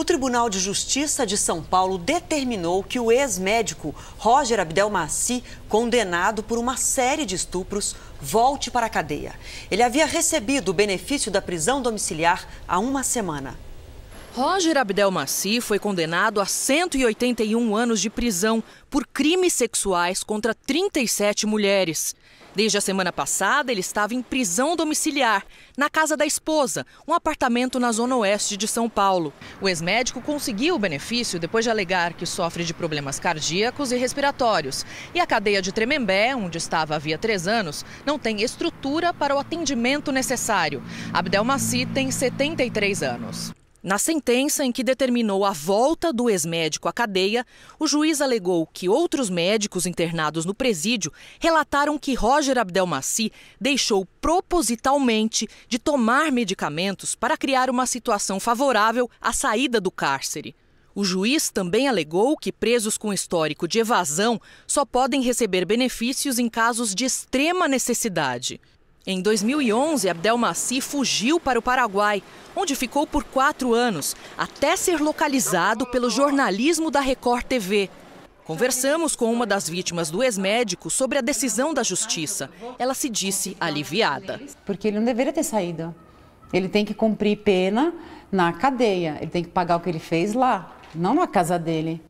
O Tribunal de Justiça de São Paulo determinou que o ex-médico Roger Abdelmaci, condenado por uma série de estupros, volte para a cadeia. Ele havia recebido o benefício da prisão domiciliar há uma semana. Roger Abdelmaci foi condenado a 181 anos de prisão por crimes sexuais contra 37 mulheres. Desde a semana passada, ele estava em prisão domiciliar, na casa da esposa, um apartamento na zona oeste de São Paulo. O ex-médico conseguiu o benefício depois de alegar que sofre de problemas cardíacos e respiratórios. E a cadeia de Tremembé, onde estava havia três anos, não tem estrutura para o atendimento necessário. Abdelmaci tem 73 anos. Na sentença em que determinou a volta do ex-médico à cadeia, o juiz alegou que outros médicos internados no presídio relataram que Roger Abdelmaci deixou propositalmente de tomar medicamentos para criar uma situação favorável à saída do cárcere. O juiz também alegou que presos com histórico de evasão só podem receber benefícios em casos de extrema necessidade. Em 2011, Abdelmaci fugiu para o Paraguai, onde ficou por quatro anos, até ser localizado pelo jornalismo da Record TV. Conversamos com uma das vítimas do ex-médico sobre a decisão da justiça. Ela se disse aliviada. Porque ele não deveria ter saído. Ele tem que cumprir pena na cadeia, ele tem que pagar o que ele fez lá, não na casa dele.